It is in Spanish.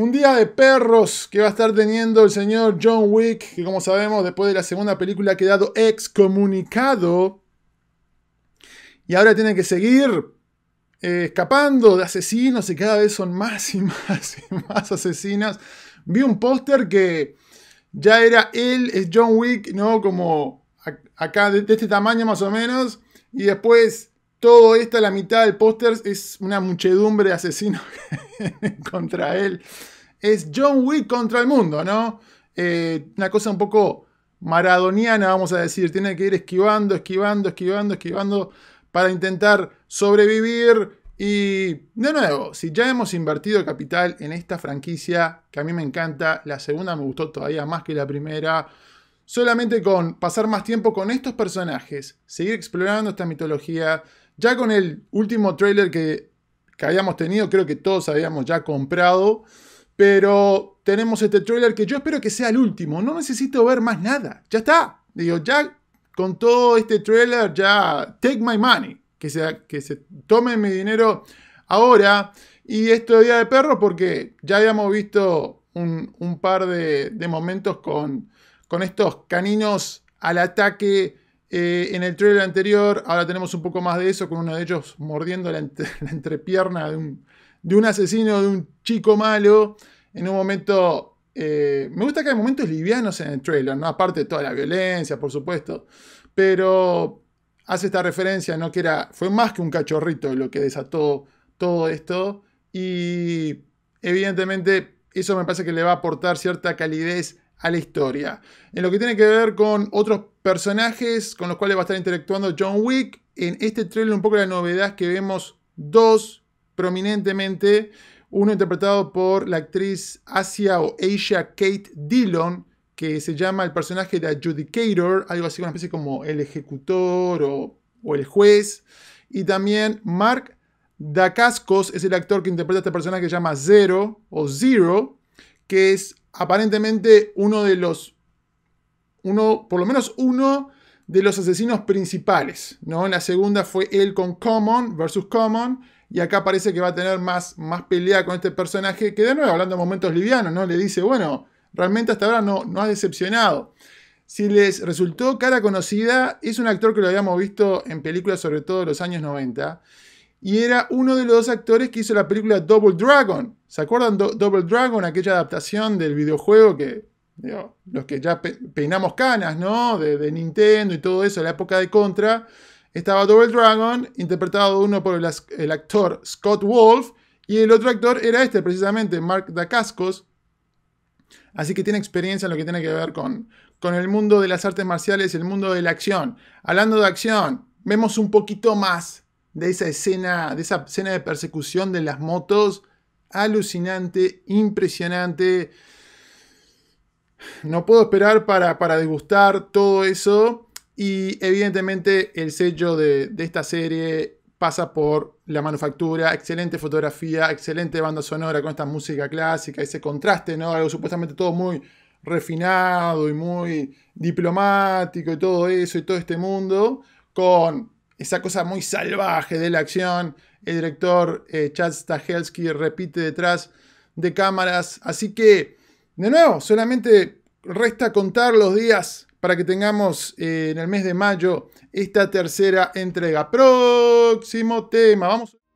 Un día de perros que va a estar teniendo el señor John Wick, que como sabemos después de la segunda película ha quedado excomunicado. Y ahora tiene que seguir eh, escapando de asesinos y cada vez son más y más y más asesinas. Vi un póster que ya era él, es John Wick, ¿no? Como acá de este tamaño más o menos. Y después todo esto, la mitad del póster, es una muchedumbre de asesinos contra él. Es John Wick contra el mundo, ¿no? Eh, una cosa un poco maradoniana, vamos a decir. Tiene que ir esquivando, esquivando, esquivando, esquivando para intentar sobrevivir. Y de nuevo, si ya hemos invertido capital en esta franquicia, que a mí me encanta, la segunda me gustó todavía más que la primera, solamente con pasar más tiempo con estos personajes, seguir explorando esta mitología, ya con el último trailer que, habíamos tenido, creo que todos habíamos ya comprado, pero tenemos este trailer que yo espero que sea el último. No necesito ver más nada. Ya está. Digo, ya con todo este trailer, ya take my money. Que, sea, que se tome mi dinero ahora. Y esto de Día de Perro, porque ya habíamos visto un, par de, momentos con, con estos caninos al ataque eh, en el trailer anterior, ahora tenemos un poco más de eso, con uno de ellos mordiendo la, entrepierna de un, asesino, de un chico malo. En un momento. Eh, me gusta que hay momentos livianos en el trailer, ¿no? Aparte de toda la violencia, por supuesto. Pero hace esta referencia, ¿no? Que Fue más que un cachorrito lo que desató todo esto. Y evidentemente, eso me parece que le va a aportar cierta calidez a la historia. En lo que tiene que ver con otros personajes con los cuales va a estar interactuando John Wick. En este trailer un poco la novedad que vemos dos prominentemente, uno interpretado por la actriz Asia o Asia Kate Dillon, que se llama el personaje de Adjudicator, algo así, una especie como el ejecutor o, el juez. Y también Mark Dacascos es el actor que interpreta a esta persona que se llama Zero o Zero, que es aparentemente uno de los por lo menos uno de los asesinos principales. ¿no? la segunda fue él con Common versus Common. Y acá parece que va a tener más, más pelea con este personaje, que de nuevo, hablando de momentos livianos, ¿no? Le dice, bueno, realmente hasta ahora no, no ha decepcionado. Si les resultó cara conocida, es un actor que lo habíamos visto en películas sobre todo de los años 90. Y era uno de los dos actores que hizo la película Double Dragon. ¿Se acuerdan Double Dragon? Aquella adaptación del videojuego que los que ya peinamos canas, ¿no? De, Nintendo y todo eso, la época de Contra, estaba Double Dragon, interpretado uno por el, actor Scott Wolf, y el otro actor era este, precisamente, Mark Dacascos. Así que tiene experiencia en lo que tiene que ver con, con el mundo de las artes marciales, el mundo de la acción. Hablando de acción, vemos un poquito más de esa escena, de esa escena de persecución de las motos. Alucinante, impresionante. No puedo esperar para, para degustar todo eso. Y evidentemente el sello de, esta serie pasa por la manufactura, excelente fotografía, excelente banda sonora con esta música clásica, ese contraste, ¿no? Algo supuestamente todo muy refinado y muy diplomático y todo eso y todo este mundo, con esa cosa muy salvaje de la acción. El director eh, Chad Stahelski repite detrás de cámaras. Así que de nuevo, solamente resta contar los días para que tengamos eh, en el mes de mayo esta tercera entrega. Próximo tema, vamos.